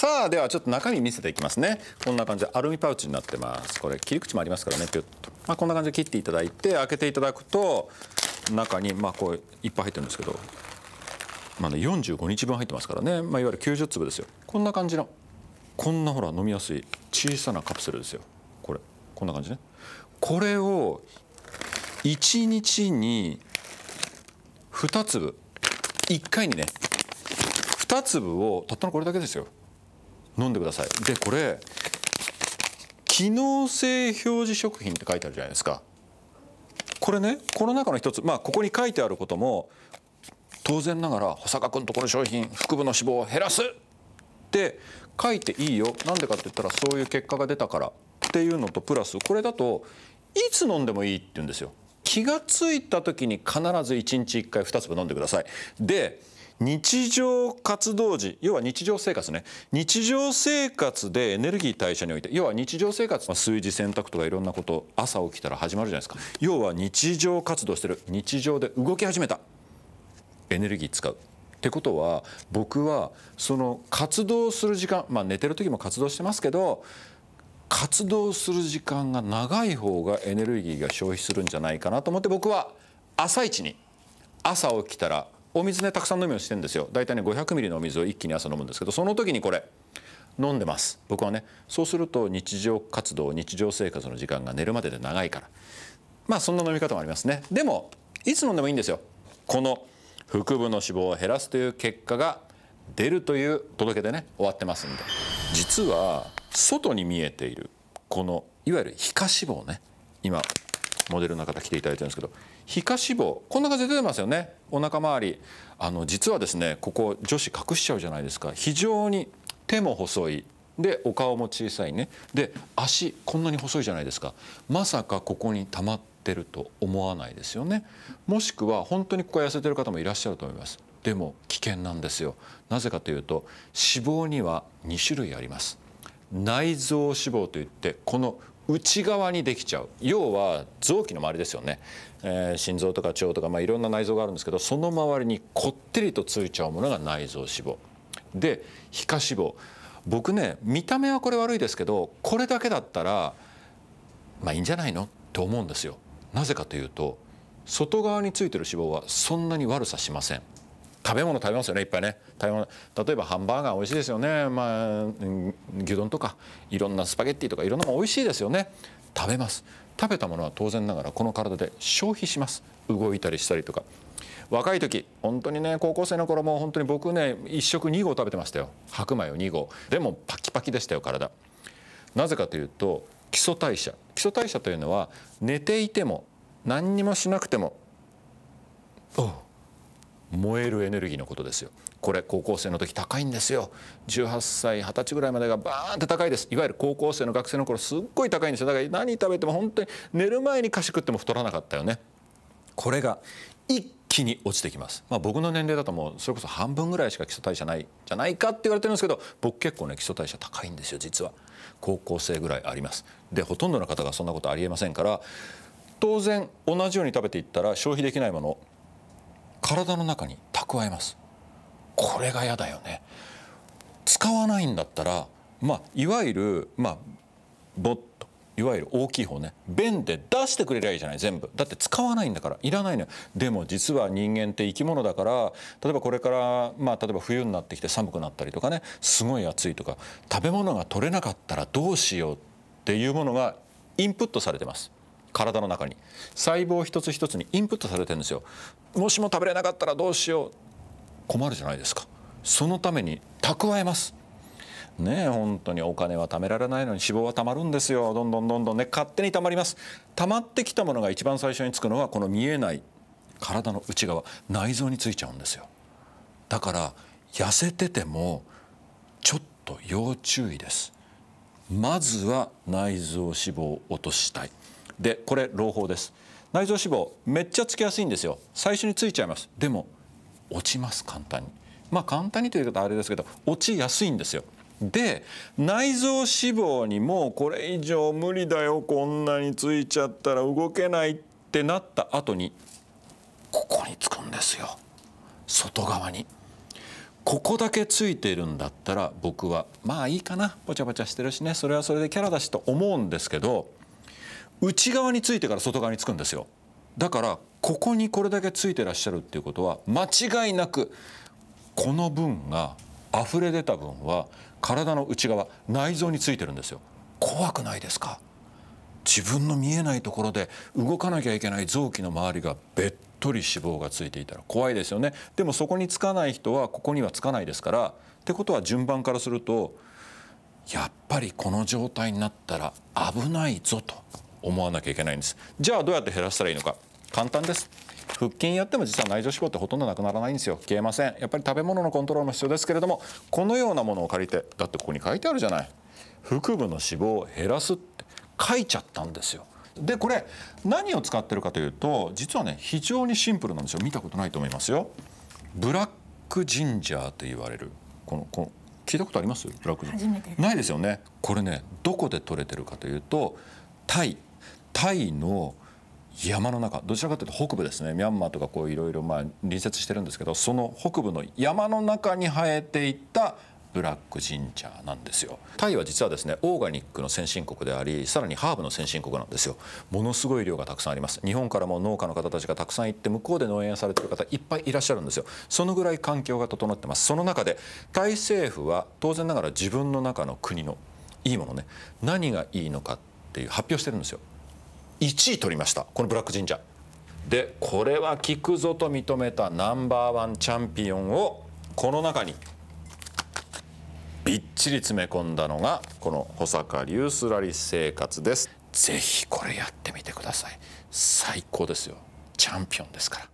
さあではちょっと中身見せていきますねこんな感じでアルミパウチになってますこれ切り口もありますからねピュッと、まあ、こんな感じで切っていただいて開けていただくと中にまあこういっぱい入ってるんですけど、まあね、45日分入ってますからね、まあ、いわゆる90粒ですよこんな感じのこんなほら飲みやすい小さなカプセルですよこれこんな感じねこれを1日に2粒1回にね2粒をたったのこれだけですよ飲んでくださいでこれ機能性表示食品って書いてあるじゃないですかこれねこの中の一つまあここに書いてあることも当然ながら保坂君とこの商品腹部の脂肪を減らすって書いていいよなんでかって言ったらそういう結果が出たからっていうのとプラスこれだといつ飲んでもいいって言うんですよ気が付いた時に必ず1日1回2粒飲んでくださいで日常活動時要は日常生活ね日常生活でエネルギー代謝において要は日常生活炊事洗濯とかいろんなこと朝起きたら始まるじゃないですか要は日常活動してる日常で動き始めたエネルギー使う。ってことは僕はその活動する時間まあ寝てる時も活動してますけど活動する時間が長い方がエネルギーが消費するんじゃないかなと思って僕は朝一に朝起きたらお水ねたくさん飲むようにしてるんですよ大体ね500ミリのお水を一気に朝飲むんですけどその時にこれ飲んでます僕はねそうすると日常活動日常生活の時間が寝るまでで長いからまあそんな飲み方もありますねでもいつ飲んでもいいんですよこの腹部の脂肪を減らすという結果が出るという届けでね終わってますんで実は外に見えているこのいわゆる皮下脂肪ね今モデルの方来ていただいてるんですけど皮下脂肪こんな感じで出てますよねお腹周りあの実はですねここ女子隠しちゃうじゃないですか非常に手も細いでお顔も小さいねで足こんなに細いじゃないですかまさかここに溜まってると思わないですよねもしくは本当にここ痩せてる方もいらっしゃると思いますでも危険なんですよなぜかというと脂肪には2種類あります内臓脂肪といってこの内側にできちゃう要は臓器の周りですよね、えー、心臓とか腸とか、まあ、いろんな内臓があるんですけどその周りにこってりとついちゃうものが内臓脂肪で皮下脂肪僕ね見た目はこれ悪いですけどこれだけだったらまあいいんじゃないのって思うんですよなぜかというと外側についてる脂肪はそんなに悪さしません食べ物食べますよねいっぱいね食べ物例えばハンバーガー美味しいですよね、まあ、牛丼とかいろんなスパゲッティとかいろんなもの美味しいですよね食べます食べたものは当然ながらこの体で消費します動いたりしたりとか若い時本当にね高校生の頃も本当に僕ね1食2合食べてましたよ白米を2合でもパキパキでしたよ体なぜかというと基礎代謝基礎代謝というのは寝ていても何にもしなくてもおう燃えるエネルギーのことですよこれ高校生の時高いんですよ18歳20歳ぐらいまでがバーンって高いですいわゆる高校生の学生の頃すっごい高いんですよだから何食べても本当に寝る前に菓子食っても太らなかったよねこれが一気に落ちてきます、まあ、僕の年齢だともうそれこそ半分ぐらいしか基礎代謝ないじゃないかって言われてるんですけど僕結構ね基礎代謝高いんですよ実は高校生ぐらいありますでほとんどの方がそんなことありえませんから当然同じように食べていったら消費できないもの体の中に蓄えますこれが嫌だよね使わないんだったらまあいわゆるまあボットいわゆる大きい方ね便で出してくれりゃいいじゃない全部だって使わないんだからいらないのよでも実は人間って生き物だから例えばこれからまあ例えば冬になってきて寒くなったりとかねすごい暑いとか食べ物が取れなかったらどうしようっていうものがインプットされてます体の中に細胞一つ一つにインプットされてるんですよもしも食べれなかったらどうしよう困るじゃないですかそのために蓄えますね本当にお金は貯められないのに脂肪は貯まるんですよどんどんどんどんね勝手に貯まります溜まってきたものが一番最初につくのはこの見えない体の内側内臓についちゃうんですよだから痩せててもちょっと要注意ですまずは内臓脂肪を落としたいでこれ朗報です内臓脂肪めっちゃつきやすいんですよ最初についちゃいますでも落ちます簡単にまあ簡単にという言い方あれですけど落ちやすいんですよで内臓脂肪にもうこれ以上無理だよこんなについちゃったら動けないってなった後にここにつくんですよ外側にここだけついてるんだったら僕はまあいいかなぼちゃぼちゃしてるしねそれはそれでキャラだしと思うんですけど内側についてから外側につくんですよだからここにこれだけついてらっしゃるっていうことは間違いなくこの分が溢れ出た分は体の内側内臓についてるんですよ怖くないですか自分の見えないところで動かなきゃいけない臓器の周りがべっとり脂肪がついていたら怖いですよねでもそこにつかない人はここにはつかないですからってことは順番からするとやっぱりこの状態になったら危ないぞと。思わなきゃいけないんですじゃあどうやって減らしたらいいのか簡単です腹筋やっても実は内臓脂肪ってほとんどなくならないんですよ消えませんやっぱり食べ物のコントロールも必要ですけれどもこのようなものを借りてだってここに書いてあるじゃない腹部の脂肪を減らすって書いちゃったんですよでこれ何を使ってるかというと実はね非常にシンプルなんですよ見たことないと思いますよブラックジンジャーと言われるこのこの聞いたことありますブラックジンジャーないですよねこれねどこで取れてるかというとタイタイの山の中どちらかというと北部ですねミャンマーとかこういろいろま隣接してるんですけどその北部の山の中に生えていたブラックジンジャーなんですよタイは実はですねオーガニックの先進国でありさらにハーブの先進国なんですよものすごい量がたくさんあります日本からも農家の方たちがたくさん行って向こうで農園されてる方いっぱいいらっしゃるんですよそのぐらい環境が整ってますその中でタイ政府は当然ながら自分の中の国のいいものね何がいいのかっていう発表してるんですよ1位取りましたこのブラック神社でこれは効くぞと認めたナンバーワンチャンピオンをこの中にびっちり詰め込んだのがこの保坂リュースラリ生活ですぜひこれやってみてください最高ですよチャンピオンですから